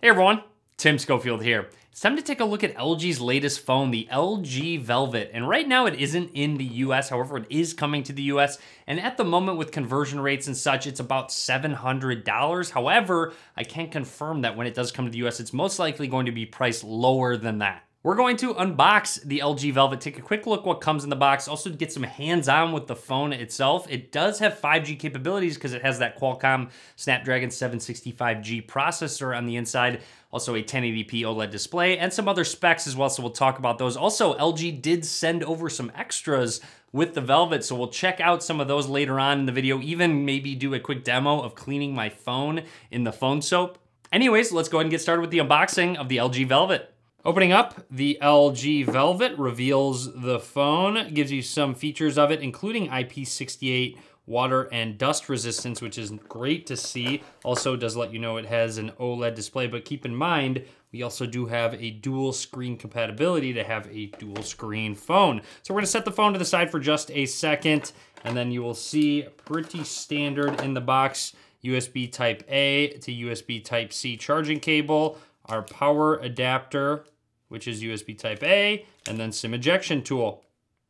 Hey everyone, Tim Schofield here. It's time to take a look at LG's latest phone, the LG Velvet. And right now it isn't in the US, however, it is coming to the US. And at the moment with conversion rates and such, it's about $700. However, I can confirm that when it does come to the US, it's most likely going to be priced lower than that. We're going to unbox the LG Velvet, take a quick look what comes in the box, also get some hands-on with the phone itself. It does have 5G capabilities because it has that Qualcomm Snapdragon 765G processor on the inside, also a 1080p OLED display, and some other specs as well, so we'll talk about those. Also, LG did send over some extras with the Velvet, so we'll check out some of those later on in the video, even maybe do a quick demo of cleaning my phone in the phone soap. Anyways, let's go ahead and get started with the unboxing of the LG Velvet. Opening up, the LG Velvet reveals the phone, gives you some features of it, including IP68 water and dust resistance, which is great to see. Also does let you know it has an OLED display, but keep in mind, we also do have a dual screen compatibility to have a dual screen phone. So we're gonna set the phone to the side for just a second, and then you will see pretty standard in the box, USB type A to USB type C charging cable, our power adapter, which is USB type A, and then SIM ejection tool.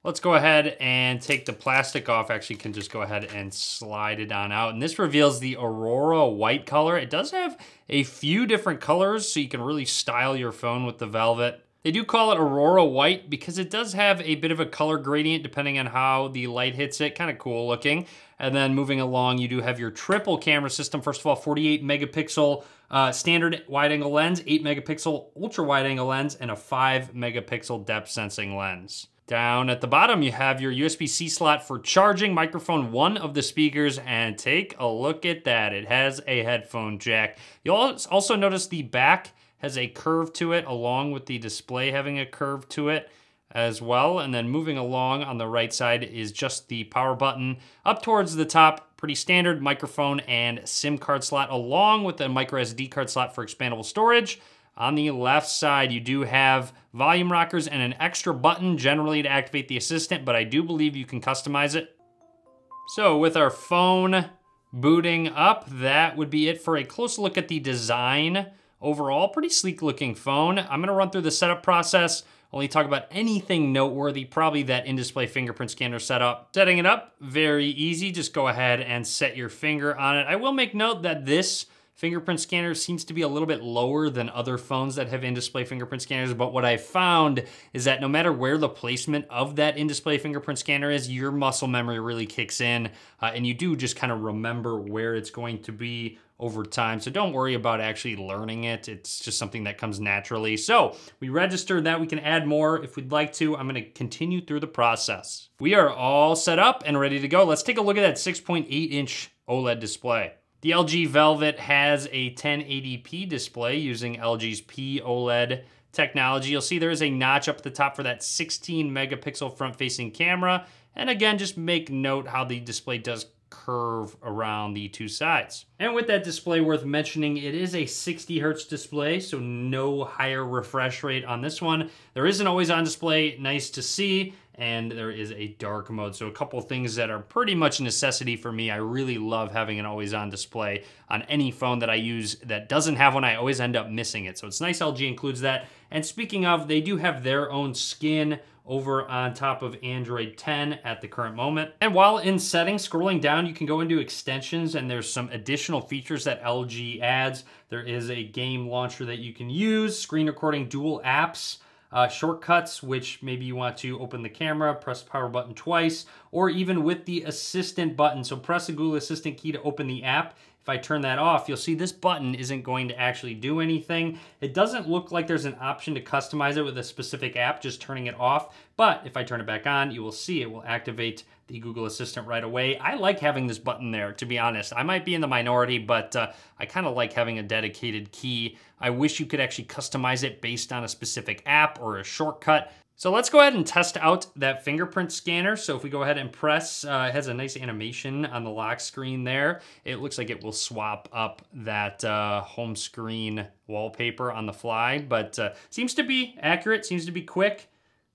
Let's go ahead and take the plastic off. Actually can just go ahead and slide it on out. And this reveals the Aurora white color. It does have a few different colors, so you can really style your phone with the velvet. They do call it Aurora White because it does have a bit of a color gradient depending on how the light hits it, kind of cool looking. And then moving along, you do have your triple camera system. First of all, 48 megapixel uh, standard wide angle lens, 8 megapixel ultra wide angle lens, and a 5 megapixel depth sensing lens. Down at the bottom, you have your USB-C slot for charging, microphone one of the speakers, and take a look at that. It has a headphone jack. You'll also notice the back has a curve to it along with the display having a curve to it as well. And then moving along on the right side is just the power button. Up towards the top, pretty standard microphone and SIM card slot along with a micro SD card slot for expandable storage. On the left side, you do have volume rockers and an extra button generally to activate the assistant, but I do believe you can customize it. So with our phone booting up, that would be it for a close look at the design Overall, pretty sleek looking phone. I'm gonna run through the setup process, only talk about anything noteworthy, probably that in-display fingerprint scanner setup. Setting it up, very easy. Just go ahead and set your finger on it. I will make note that this fingerprint scanner seems to be a little bit lower than other phones that have in-display fingerprint scanners, but what I found is that no matter where the placement of that in-display fingerprint scanner is, your muscle memory really kicks in, uh, and you do just kind of remember where it's going to be over time. So don't worry about actually learning it. It's just something that comes naturally. So we registered that. We can add more if we'd like to. I'm gonna continue through the process. We are all set up and ready to go. Let's take a look at that 6.8 inch OLED display. The LG Velvet has a 1080p display using LG's P OLED technology. You'll see there is a notch up at the top for that 16 megapixel front facing camera. And again, just make note how the display does curve around the two sides. And with that display worth mentioning, it is a 60 hertz display, so no higher refresh rate on this one. There is isn't always on display, nice to see and there is a dark mode. So a couple things that are pretty much a necessity for me. I really love having an always on display on any phone that I use that doesn't have one. I always end up missing it. So it's nice LG includes that. And speaking of, they do have their own skin over on top of Android 10 at the current moment. And while in settings, scrolling down, you can go into extensions and there's some additional features that LG adds. There is a game launcher that you can use, screen recording dual apps, uh, shortcuts, which maybe you want to open the camera, press the power button twice, or even with the assistant button. So press the Google Assistant key to open the app if I turn that off, you'll see this button isn't going to actually do anything. It doesn't look like there's an option to customize it with a specific app, just turning it off. But if I turn it back on, you will see it will activate the Google Assistant right away. I like having this button there, to be honest. I might be in the minority, but uh, I kind of like having a dedicated key. I wish you could actually customize it based on a specific app or a shortcut. So let's go ahead and test out that fingerprint scanner. So if we go ahead and press, uh, it has a nice animation on the lock screen there. It looks like it will swap up that uh, home screen wallpaper on the fly, but uh, seems to be accurate, seems to be quick.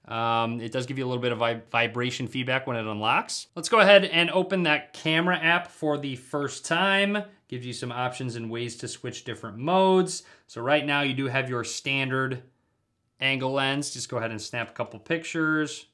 Um, it does give you a little bit of vib vibration feedback when it unlocks. Let's go ahead and open that camera app for the first time. Gives you some options and ways to switch different modes. So right now you do have your standard angle lens, just go ahead and snap a couple pictures.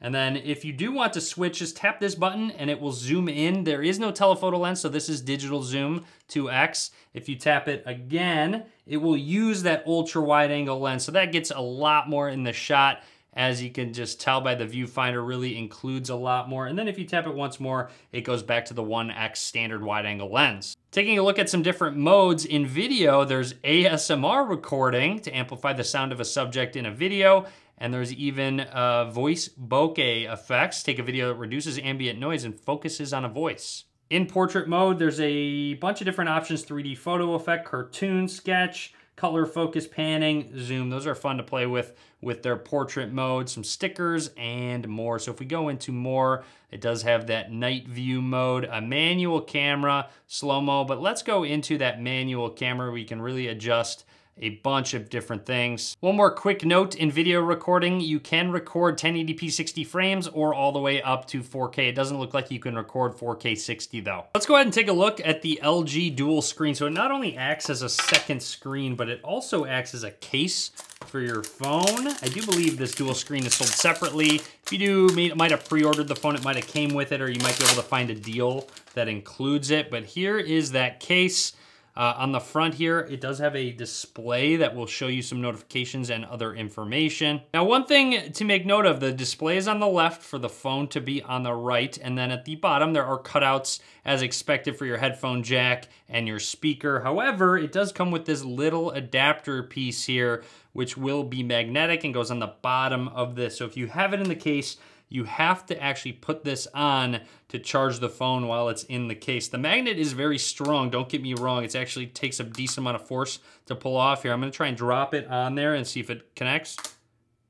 And then if you do want to switch, just tap this button and it will zoom in. There is no telephoto lens, so this is digital zoom 2x. If you tap it again, it will use that ultra wide angle lens. So that gets a lot more in the shot as you can just tell by the viewfinder, really includes a lot more. And then if you tap it once more, it goes back to the 1x standard wide angle lens. Taking a look at some different modes in video, there's ASMR recording to amplify the sound of a subject in a video. And there's even uh, voice bokeh effects. Take a video that reduces ambient noise and focuses on a voice. In portrait mode, there's a bunch of different options, 3D photo effect, cartoon, sketch, color focus panning, zoom. Those are fun to play with with their portrait mode, some stickers and more. So if we go into more, it does have that night view mode, a manual camera, slow-mo, but let's go into that manual camera. We can really adjust a bunch of different things. One more quick note, in video recording, you can record 1080p 60 frames or all the way up to 4K. It doesn't look like you can record 4K 60 though. Let's go ahead and take a look at the LG dual screen. So it not only acts as a second screen, but it also acts as a case for your phone. I do believe this dual screen is sold separately. If you do, might have pre-ordered the phone, it might have came with it, or you might be able to find a deal that includes it. But here is that case. Uh, on the front here, it does have a display that will show you some notifications and other information. Now, one thing to make note of, the display is on the left for the phone to be on the right. And then at the bottom, there are cutouts as expected for your headphone jack and your speaker. However, it does come with this little adapter piece here, which will be magnetic and goes on the bottom of this. So if you have it in the case, you have to actually put this on to charge the phone while it's in the case. The magnet is very strong, don't get me wrong. It actually takes a decent amount of force to pull off here. I'm gonna try and drop it on there and see if it connects.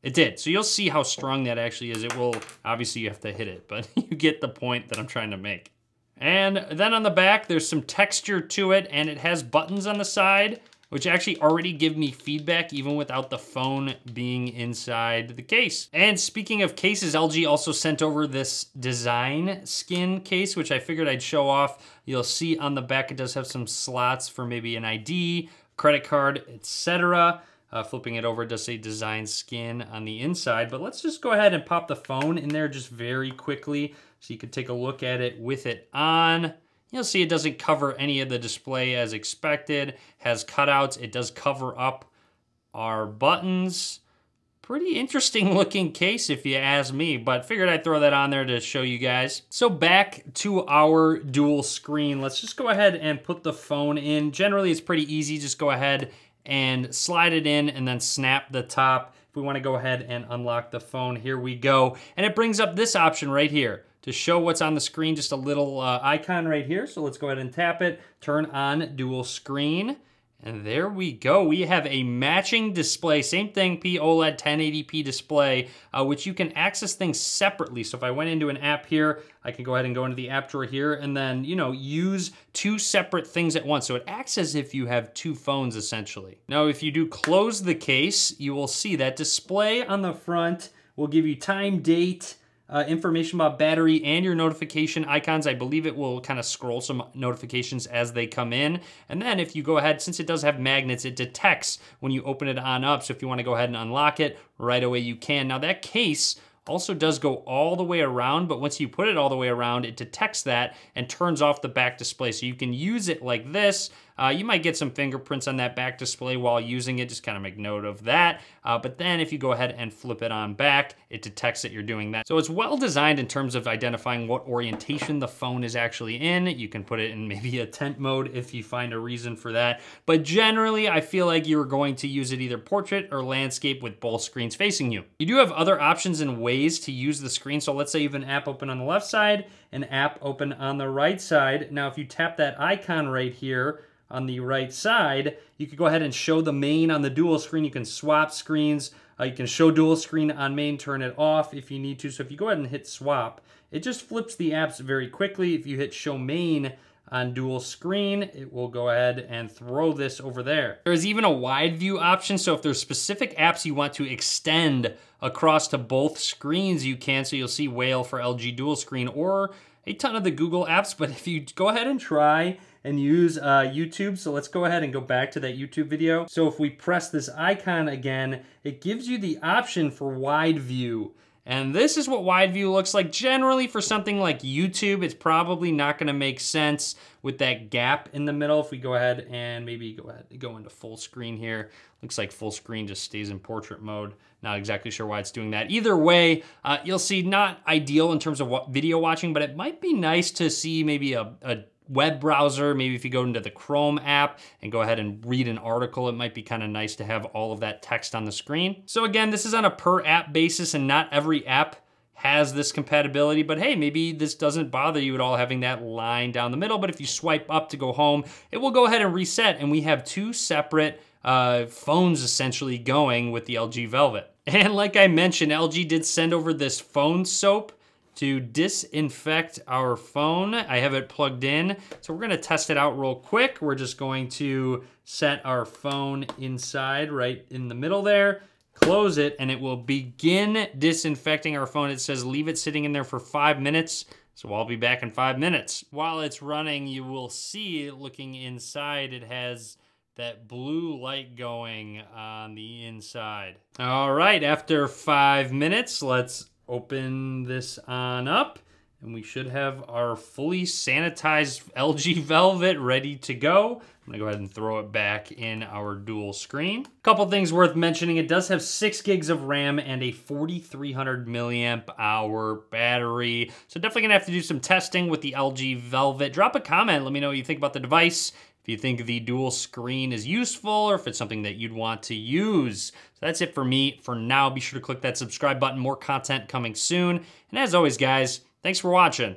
It did, so you'll see how strong that actually is. It will, obviously you have to hit it, but you get the point that I'm trying to make. And then on the back, there's some texture to it and it has buttons on the side which actually already give me feedback even without the phone being inside the case. And speaking of cases, LG also sent over this design skin case, which I figured I'd show off. You'll see on the back, it does have some slots for maybe an ID, credit card, etc. Uh, flipping it over, it does say design skin on the inside, but let's just go ahead and pop the phone in there just very quickly so you can take a look at it with it on. You'll see it doesn't cover any of the display as expected, has cutouts, it does cover up our buttons. Pretty interesting looking case if you ask me, but figured I'd throw that on there to show you guys. So back to our dual screen. Let's just go ahead and put the phone in. Generally, it's pretty easy. Just go ahead and slide it in and then snap the top. If we wanna go ahead and unlock the phone, here we go. And it brings up this option right here to show what's on the screen, just a little uh, icon right here. So let's go ahead and tap it, turn on dual screen. And there we go. We have a matching display, same thing, P OLED 1080p display, uh, which you can access things separately. So if I went into an app here, I can go ahead and go into the app drawer here and then, you know, use two separate things at once. So it acts as if you have two phones essentially. Now, if you do close the case, you will see that display on the front will give you time, date, uh, information about battery and your notification icons. I believe it will kind of scroll some notifications as they come in. And then if you go ahead, since it does have magnets, it detects when you open it on up. So if you wanna go ahead and unlock it, right away you can. Now that case, also does go all the way around, but once you put it all the way around, it detects that and turns off the back display. So you can use it like this, uh, you might get some fingerprints on that back display while using it, just kind of make note of that. Uh, but then if you go ahead and flip it on back, it detects that you're doing that. So it's well designed in terms of identifying what orientation the phone is actually in. You can put it in maybe a tent mode if you find a reason for that. But generally, I feel like you're going to use it either portrait or landscape with both screens facing you. You do have other options and ways to use the screen. So let's say you have an app open on the left side, an app open on the right side. Now, if you tap that icon right here, on the right side, you can go ahead and show the main on the dual screen. You can swap screens. Uh, you can show dual screen on main, turn it off if you need to. So if you go ahead and hit swap, it just flips the apps very quickly. If you hit show main on dual screen, it will go ahead and throw this over there. There is even a wide view option. So if there's specific apps you want to extend across to both screens, you can. So you'll see Whale for LG dual screen or a ton of the Google apps. But if you go ahead and try and use uh, YouTube. So let's go ahead and go back to that YouTube video. So if we press this icon again, it gives you the option for wide view. And this is what wide view looks like. Generally for something like YouTube, it's probably not gonna make sense with that gap in the middle. If we go ahead and maybe go ahead go into full screen here. Looks like full screen just stays in portrait mode. Not exactly sure why it's doing that. Either way, uh, you'll see not ideal in terms of video watching, but it might be nice to see maybe a, a web browser, maybe if you go into the Chrome app and go ahead and read an article, it might be kind of nice to have all of that text on the screen. So again, this is on a per app basis and not every app has this compatibility, but hey, maybe this doesn't bother you at all having that line down the middle, but if you swipe up to go home, it will go ahead and reset and we have two separate uh, phones essentially going with the LG Velvet. And like I mentioned, LG did send over this phone soap to disinfect our phone. I have it plugged in, so we're gonna test it out real quick. We're just going to set our phone inside right in the middle there, close it, and it will begin disinfecting our phone. It says leave it sitting in there for five minutes. So I'll be back in five minutes. While it's running, you will see looking inside, it has that blue light going on the inside. All right, after five minutes, let's open this on up and we should have our fully sanitized LG Velvet ready to go. I'm gonna go ahead and throw it back in our dual screen. Couple things worth mentioning, it does have six gigs of RAM and a 4300 milliamp hour battery. So definitely gonna have to do some testing with the LG Velvet. Drop a comment, let me know what you think about the device if you think the dual screen is useful or if it's something that you'd want to use. So that's it for me for now. Be sure to click that subscribe button. More content coming soon. And as always, guys, thanks for watching.